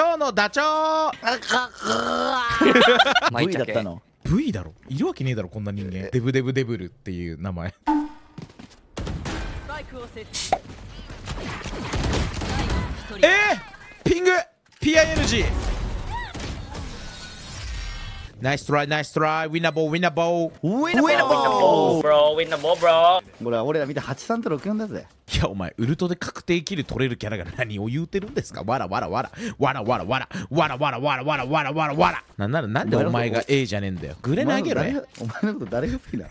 今日のダチョウあかくー V だったの V だろいるわけねえだろこんな人間デブデブデブルっていう名前えー、ピング PING ナイストライ、ナイストライ、ウィ w i ー、n a b l e w i n n a b l ナ Winnable! ボー、o w i これは俺ら見て83と64だぜ。いや、お前、ウルトで確定キル取れるキャラが何を言うてるんですかわらわらわら。わらわらわら。わらわらわらわらわらわらわら。なんならなんでお前が A じゃねえんだよ。グレ投げろや。お前のこと誰が好きな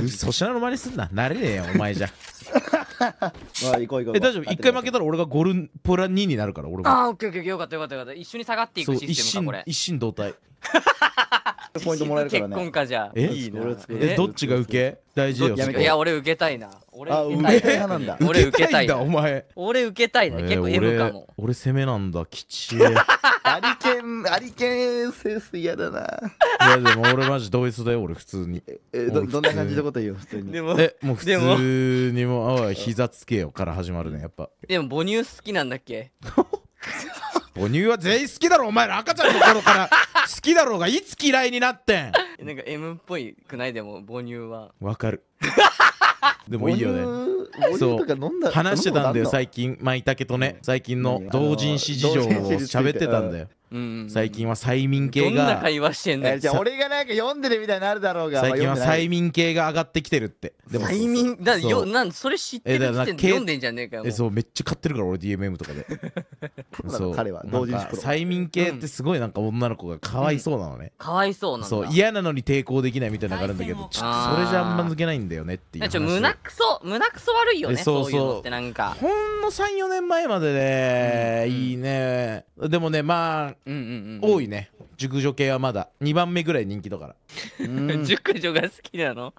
のそしらの真似すんな。なれねえよ、お前じゃ。あ行こう行こうえ大丈夫一回負けたら俺がゴルンプラ2になるから俺が。ああオッケーオッケーよかったよかったよかった一緒に下がっていくシステムかこれ一心同体 ポイントもらえるからね。結婚かじゃえいいなえ、どっちが受け大事よ。いや、俺受けたいな。俺受けたいな俺受けたいんお前。俺受けたいな。結構 M かも。俺攻めなんだ、きちえ。アリケン、アリケンセンス嫌だな。いや、でも俺マジ同一だよ、俺普通に。え、どんな感じのこと言う普通に。でも、え、もう普通にも、あ膝つけよから始まるね、やっぱ。でも母乳好きなんだっけ 母乳は全員好きだろ、お前ら赤ちゃんの頃から。好きだろうがいつ嫌いになってんなんか M っぽいくないでも母乳はわかる でもいいよね話してたんだよ最近舞茸とね最近の同人誌事情を喋ってたんだよ最近は催眠系がどんな会話してんだじゃあ俺がなんか読んでるみたいになるだろうが最近は催眠系が上がってきてるってでも催眠だよなんそれ知ってる読んでんじゃねえかよえそうめっちゃ買ってるから俺 DMM とかで そう彼は同時催眠系ってすごいなんか女の子がかわいそうなのね、うん、かわいそうなそう嫌なのに抵抗できないみたいなのがあるんだけどちょっとそれじゃあんま抜けないんだよねっていう胸くそ胸くそ悪いよねそうそうそういうのってなんかほんの34年前までね、うん、いいねでもねまあ、うんうんうん、多いね熟女系はまだ2番目ぐらい人気だから 熟女が好きなの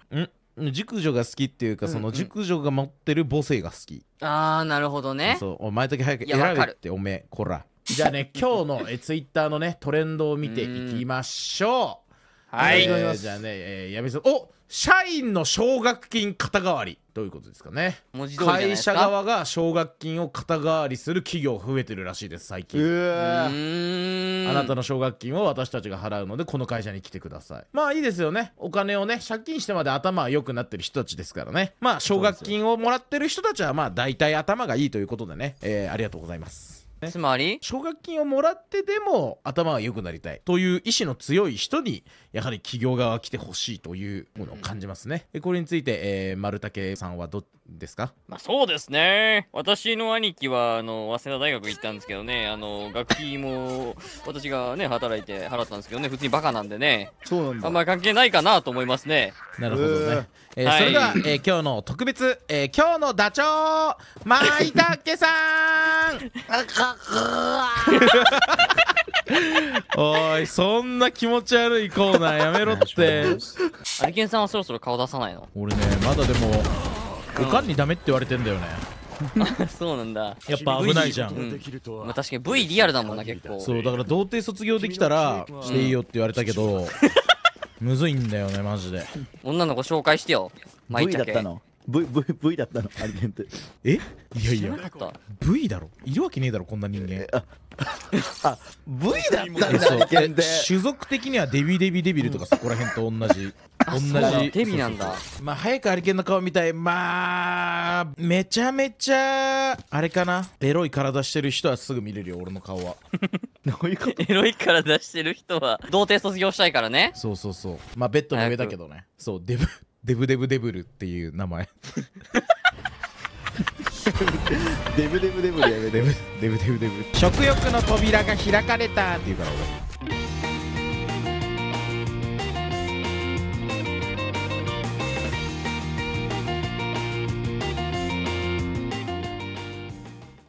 ん熟女が好きっていうか、その熟女が持ってる母性が好きああなるほどねそうお前だけ早く選べっておめえこらじゃあね 今日のえツイッターのねトレンドを見ていきましょうはい、えー、じゃあね、えー、やめそお社員の奨学金肩代わりということですかね会社側が奨学金を肩代わりする企業増えてるらしいです最近あなたの奨学金を私たちが払うのでこの会社に来てくださいまあいいですよねお金をね借金してまで頭は良くなってる人たちですからねまあ奨学金をもらってる人たちはまあ大体頭がいいということでね、えー、ありがとうございますつまり奨学金をもらってでも頭は良くなりたいという意志の強い人にやはり企業側は来てほしいというものを感じますね、うん、これについて、えー、丸武さんはどですかまあそうですね私の兄貴はあの早稲田大学行ったんですけどねあの学費も私がね働いて払ったんですけどね普通にバカなんでねそうなんだあんまり関係ないかなと思いますねなるほどね、えー、はい、それでは、えー、今日の特別、えー、今日のダチョウ舞竹さん おいそんな気持ち悪いコーナーやめろってアリケンさんはそろそろ顔出さないの俺ねまだでもおかんにダメって言われてんだよね そうなんだやっぱ危ないじゃん、うん、まあ、確かに V リアルだもんな結構そうだから童貞卒業できたらしていいよって言われたけど、うん、むずいんだよねマジで女の子紹介してよ V だったの V, v, v だったのアリケンっえいやいや V だろいるわけねえだろこんな人間ああ V だったんだ種族的にはデビデビデビルとかそこら辺と同じ、うん、同じデビなんだまあ早くアリケンの顔見たいまあめちゃめちゃあれかなエロい体してる人はすぐ見れるよ俺の顔は どういうことエロい体してる人は童貞卒業したいからねそうそうそうまあベッドの上だけどねそうデブデブデブデブルっていう名前デブデブデブルやめデブデブデブデブ食欲の扉が開かれたっていうから俺